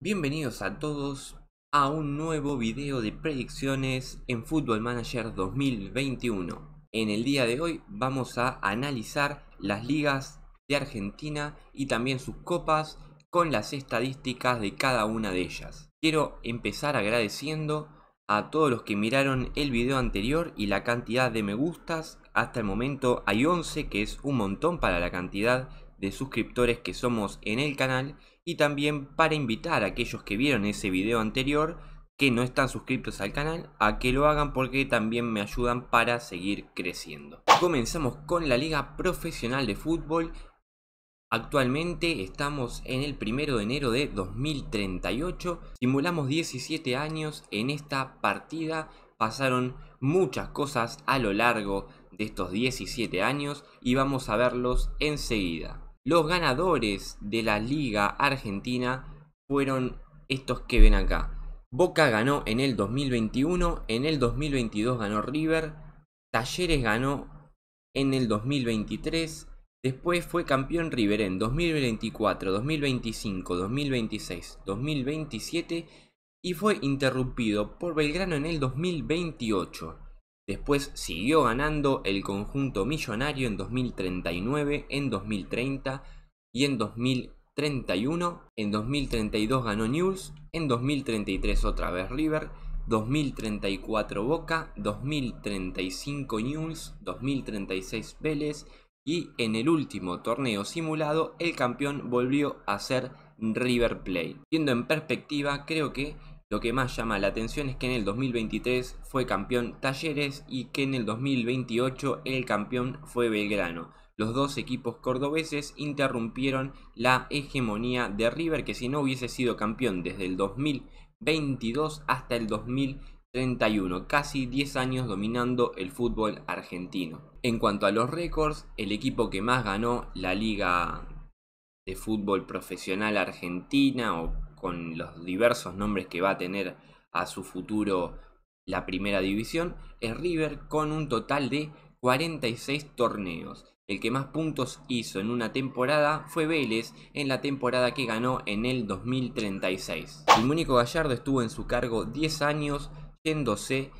Bienvenidos a todos a un nuevo video de predicciones en Football Manager 2021. En el día de hoy vamos a analizar las ligas de Argentina y también sus copas con las estadísticas de cada una de ellas. Quiero empezar agradeciendo a todos los que miraron el video anterior y la cantidad de me gustas. Hasta el momento hay 11 que es un montón para la cantidad de suscriptores que somos en el canal y también para invitar a aquellos que vieron ese video anterior que no están suscritos al canal a que lo hagan porque también me ayudan para seguir creciendo. Comenzamos con la Liga Profesional de Fútbol. Actualmente estamos en el primero de enero de 2038. Simulamos 17 años en esta partida. Pasaron muchas cosas a lo largo de estos 17 años y vamos a verlos enseguida. Los ganadores de la Liga Argentina fueron estos que ven acá. Boca ganó en el 2021, en el 2022 ganó River, Talleres ganó en el 2023, después fue campeón River en 2024, 2025, 2026, 2027 y fue interrumpido por Belgrano en el 2028. Después siguió ganando el conjunto millonario en 2039, en 2030 y en 2031. En 2032 ganó News, en 2033 otra vez River, 2034 Boca, 2035 News, 2036 Vélez y en el último torneo simulado el campeón volvió a ser River Plate. Viendo en perspectiva, creo que lo que más llama la atención es que en el 2023 fue campeón Talleres y que en el 2028 el campeón fue Belgrano. Los dos equipos cordobeses interrumpieron la hegemonía de River que si no hubiese sido campeón desde el 2022 hasta el 2031. casi 10 años dominando el fútbol argentino. En cuanto a los récords, el equipo que más ganó la liga de fútbol profesional argentina o con los diversos nombres que va a tener a su futuro la primera división, es River con un total de 46 torneos. El que más puntos hizo en una temporada fue Vélez en la temporada que ganó en el 2036. El único Gallardo estuvo en su cargo 10 años yéndose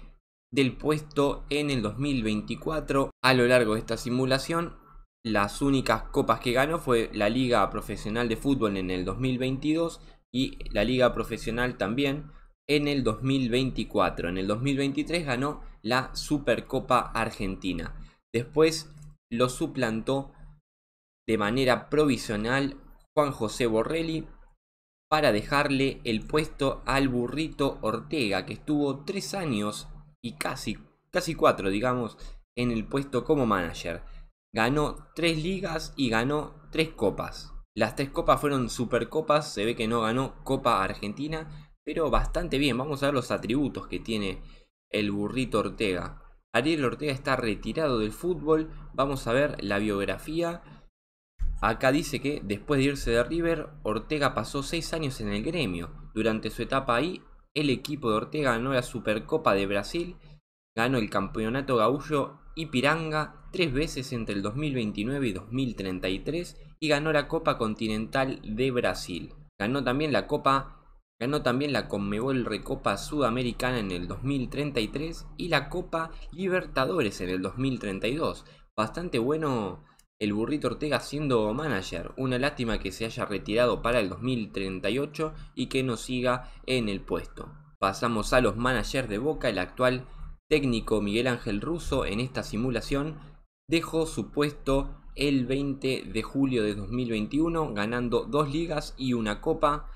del puesto en el 2024. A lo largo de esta simulación, las únicas copas que ganó fue la Liga Profesional de Fútbol en el 2022, y la liga profesional también en el 2024. En el 2023 ganó la Supercopa Argentina. Después lo suplantó de manera provisional Juan José Borrelli para dejarle el puesto al burrito Ortega, que estuvo tres años y casi, casi cuatro, digamos, en el puesto como manager. Ganó tres ligas y ganó tres copas. Las tres copas fueron supercopas, se ve que no ganó Copa Argentina, pero bastante bien. Vamos a ver los atributos que tiene el burrito Ortega. Ariel Ortega está retirado del fútbol, vamos a ver la biografía. Acá dice que después de irse de River, Ortega pasó seis años en el gremio. Durante su etapa ahí, el equipo de Ortega ganó la Supercopa de Brasil, ganó el Campeonato Gaullo y Piranga tres veces entre el 2029 y 2033 y ganó la Copa Continental de Brasil. Ganó también la Copa Ganó también la Conmebol Recopa Sudamericana en el 2033 y la Copa Libertadores en el 2032. Bastante bueno el burrito Ortega siendo manager. Una lástima que se haya retirado para el 2038 y que no siga en el puesto. Pasamos a los managers de Boca. El actual técnico Miguel Ángel Russo en esta simulación dejó su puesto el 20 de julio de 2021, ganando dos ligas y una copa.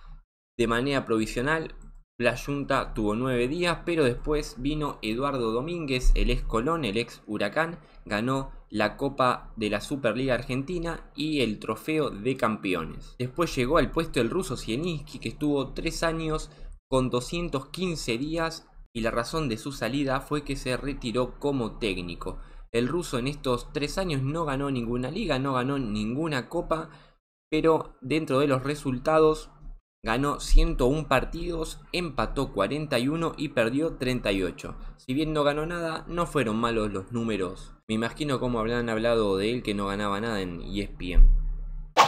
De manera provisional, la Junta tuvo nueve días, pero después vino Eduardo Domínguez, el ex Colón, el ex Huracán, ganó la Copa de la Superliga Argentina y el Trofeo de Campeones. Después llegó al puesto el ruso Sieninski, que estuvo tres años con 215 días y la razón de su salida fue que se retiró como técnico. El ruso en estos tres años no ganó ninguna liga, no ganó ninguna copa, pero dentro de los resultados ganó 101 partidos, empató 41 y perdió 38. Si bien no ganó nada, no fueron malos los números. Me imagino cómo habrán hablado de él que no ganaba nada en ESPN.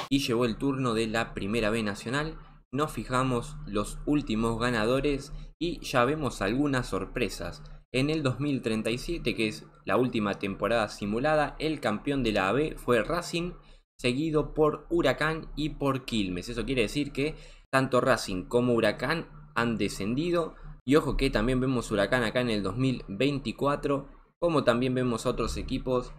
Y llegó el turno de la Primera B Nacional. Nos fijamos los últimos ganadores y ya vemos algunas sorpresas. En el 2037, que es la última temporada simulada, el campeón de la AB fue Racing, seguido por Huracán y por Quilmes. Eso quiere decir que tanto Racing como Huracán han descendido. Y ojo que también vemos Huracán acá en el 2024, como también vemos otros equipos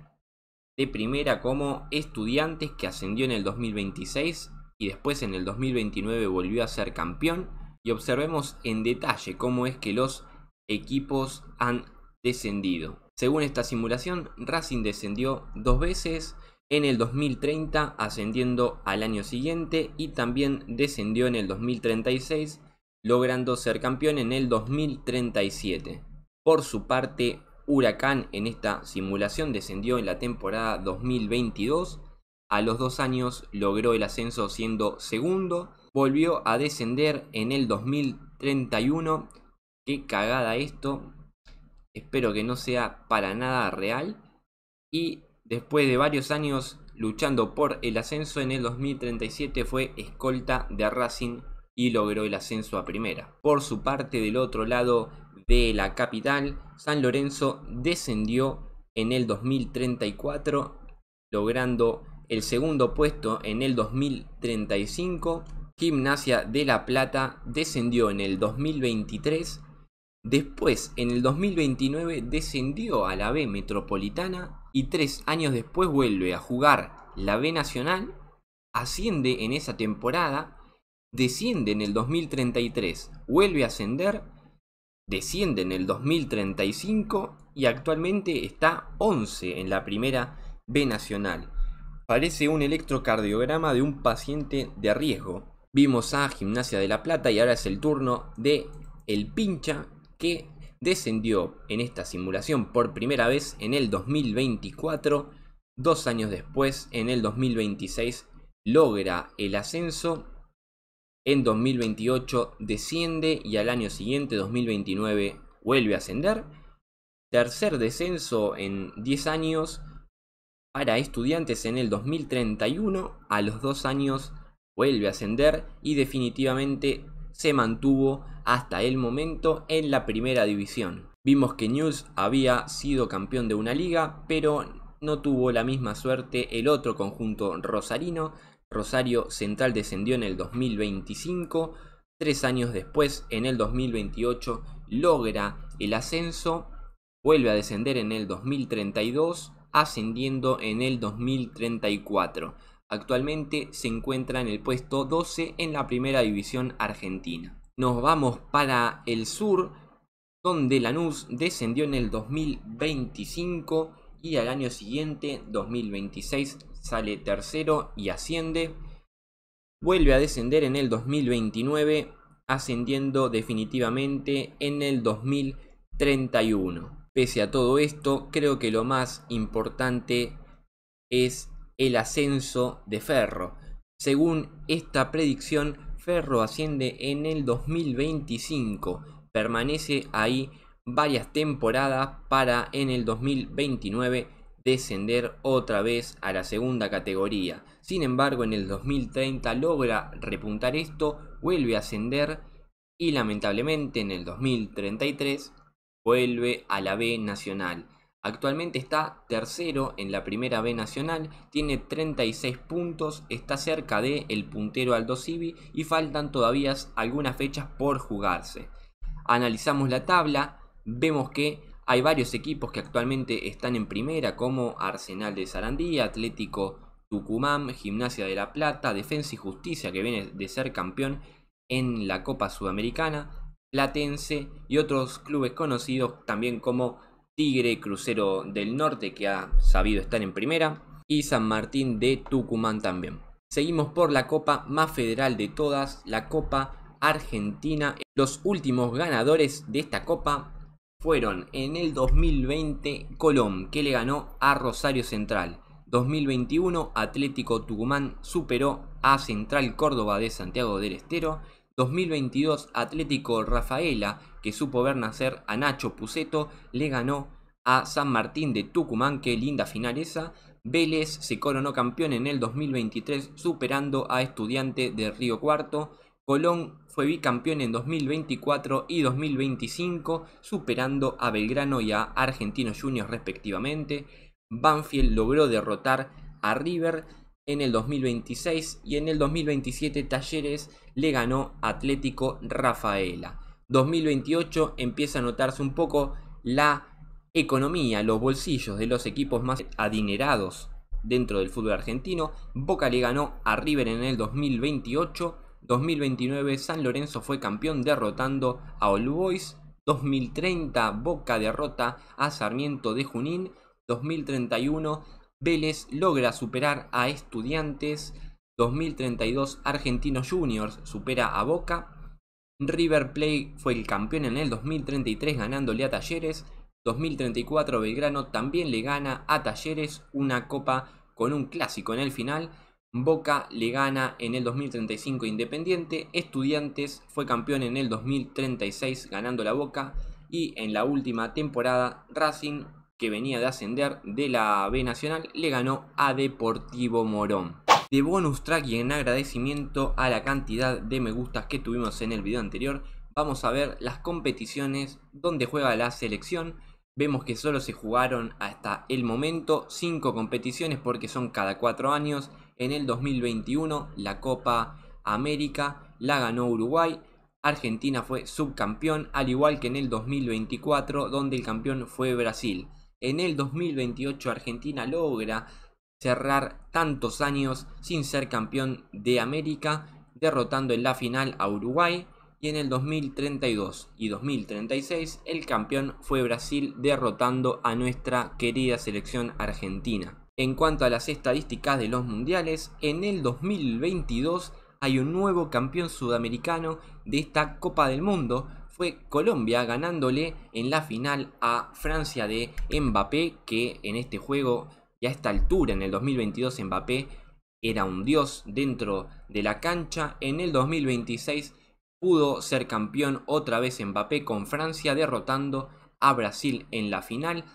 de primera como Estudiantes que ascendió en el 2026 y después en el 2029 volvió a ser campeón. Y observemos en detalle cómo es que los equipos han descendido. Según esta simulación, Racing descendió dos veces en el 2030, ascendiendo al año siguiente y también descendió en el 2036, logrando ser campeón en el 2037. Por su parte, Huracán en esta simulación descendió en la temporada 2022, a los dos años logró el ascenso siendo segundo, volvió a descender en el 2031 Qué cagada esto. Espero que no sea para nada real. Y después de varios años luchando por el ascenso en el 2037 fue escolta de Racing y logró el ascenso a primera. Por su parte, del otro lado de la capital, San Lorenzo descendió en el 2034, logrando el segundo puesto en el 2035. Gimnasia de La Plata descendió en el 2023 Después, en el 2029, descendió a la B Metropolitana y tres años después vuelve a jugar la B Nacional, asciende en esa temporada, desciende en el 2033, vuelve a ascender, desciende en el 2035 y actualmente está 11 en la primera B Nacional. Parece un electrocardiograma de un paciente de riesgo. Vimos a Gimnasia de la Plata y ahora es el turno de El Pincha, que descendió en esta simulación por primera vez en el 2024. Dos años después, en el 2026, logra el ascenso. En 2028 desciende y al año siguiente, 2029, vuelve a ascender. Tercer descenso en 10 años para estudiantes en el 2031. A los dos años vuelve a ascender y definitivamente se mantuvo hasta el momento en la primera división. Vimos que News había sido campeón de una liga, pero no tuvo la misma suerte el otro conjunto rosarino. Rosario Central descendió en el 2025. Tres años después, en el 2028, logra el ascenso, vuelve a descender en el 2032, ascendiendo en el 2034. Actualmente se encuentra en el puesto 12 en la primera división argentina. Nos vamos para el sur, donde Lanús descendió en el 2025 y al año siguiente, 2026, sale tercero y asciende. Vuelve a descender en el 2029, ascendiendo definitivamente en el 2031. Pese a todo esto, creo que lo más importante es el ascenso de Ferro. Según esta predicción, Ferro asciende en el 2025, permanece ahí varias temporadas para en el 2029 descender otra vez a la segunda categoría. Sin embargo, en el 2030 logra repuntar esto, vuelve a ascender y lamentablemente en el 2033 vuelve a la B Nacional. Actualmente está tercero en la primera B nacional, tiene 36 puntos, está cerca de el puntero Aldo Civi y faltan todavía algunas fechas por jugarse. Analizamos la tabla, vemos que hay varios equipos que actualmente están en primera como Arsenal de Sarandí, Atlético Tucumán, Gimnasia de la Plata, Defensa y Justicia que viene de ser campeón en la Copa Sudamericana, Platense y otros clubes conocidos también como Tigre, Crucero del Norte que ha sabido estar en primera y San Martín de Tucumán también. Seguimos por la copa más federal de todas, la Copa Argentina. Los últimos ganadores de esta copa fueron en el 2020 Colón, que le ganó a Rosario Central. 2021 Atlético Tucumán superó a Central Córdoba de Santiago del Estero 2022 Atlético Rafaela, que supo ver nacer a Nacho Puceto, le ganó a San Martín de Tucumán, qué linda final esa. Vélez se coronó campeón en el 2023 superando a Estudiante de Río Cuarto. Colón fue bicampeón en 2024 y 2025 superando a Belgrano y a Argentinos Juniors respectivamente. Banfield logró derrotar a River en el 2026 y en el 2027 Talleres le ganó Atlético Rafaela. 2028 empieza a notarse un poco la economía, los bolsillos de los equipos más adinerados dentro del fútbol argentino. Boca le ganó a River en el 2028. 2029 San Lorenzo fue campeón derrotando a All Boys. 2030 Boca derrota a Sarmiento de Junín. 2031 Vélez logra superar a Estudiantes. 2032 Argentinos Juniors supera a Boca. River Plate fue el campeón en el 2033 ganándole a Talleres. 2034 Belgrano también le gana a Talleres una copa con un clásico en el final. Boca le gana en el 2035 Independiente. Estudiantes fue campeón en el 2036 ganando la Boca. Y en la última temporada Racing que venía de ascender de la B Nacional, le ganó a Deportivo Morón. De bonus track y en agradecimiento a la cantidad de me gustas que tuvimos en el video anterior, vamos a ver las competiciones donde juega la selección. Vemos que solo se jugaron hasta el momento 5 competiciones porque son cada 4 años. En el 2021 la Copa América la ganó Uruguay, Argentina fue subcampeón, al igual que en el 2024, donde el campeón fue Brasil en el 2028 Argentina logra cerrar tantos años sin ser campeón de América, derrotando en la final a Uruguay. Y en el 2032 y 2036 el campeón fue Brasil derrotando a nuestra querida selección argentina. En cuanto a las estadísticas de los mundiales, en el 2022 hay un nuevo campeón sudamericano de esta Copa del Mundo fue Colombia ganándole en la final a Francia de Mbappé, que en este juego y a esta altura, en el 2022, Mbappé era un dios dentro de la cancha. En el 2026 pudo ser campeón otra vez Mbappé con Francia, derrotando a Brasil en la final.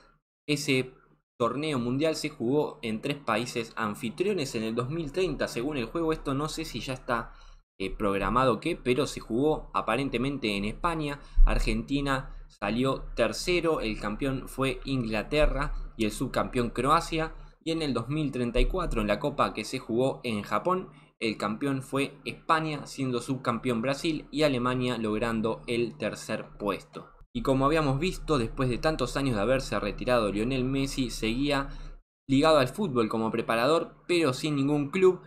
Ese torneo mundial se jugó en tres países anfitriones en el 2030, según el juego. Esto no sé si ya está eh, programado que, pero se jugó aparentemente en España. Argentina salió tercero, el campeón fue Inglaterra y el subcampeón Croacia. Y en el 2034, en la Copa que se jugó en Japón, el campeón fue España, siendo subcampeón Brasil y Alemania logrando el tercer puesto. Y como habíamos visto, después de tantos años de haberse retirado Lionel Messi, seguía ligado al fútbol como preparador, pero sin ningún club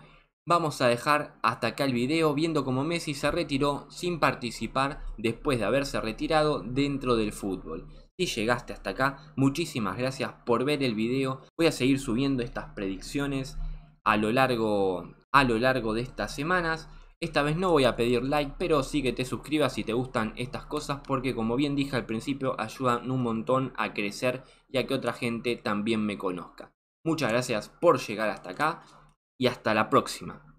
Vamos a dejar hasta acá el video viendo cómo Messi se retiró sin participar después de haberse retirado dentro del fútbol. Si llegaste hasta acá, muchísimas gracias por ver el video. Voy a seguir subiendo estas predicciones a lo largo, a lo largo de estas semanas. Esta vez no voy a pedir like, pero sí que te suscribas si te gustan estas cosas porque como bien dije al principio ayudan un montón a crecer y a que otra gente también me conozca. Muchas gracias por llegar hasta acá y hasta la próxima.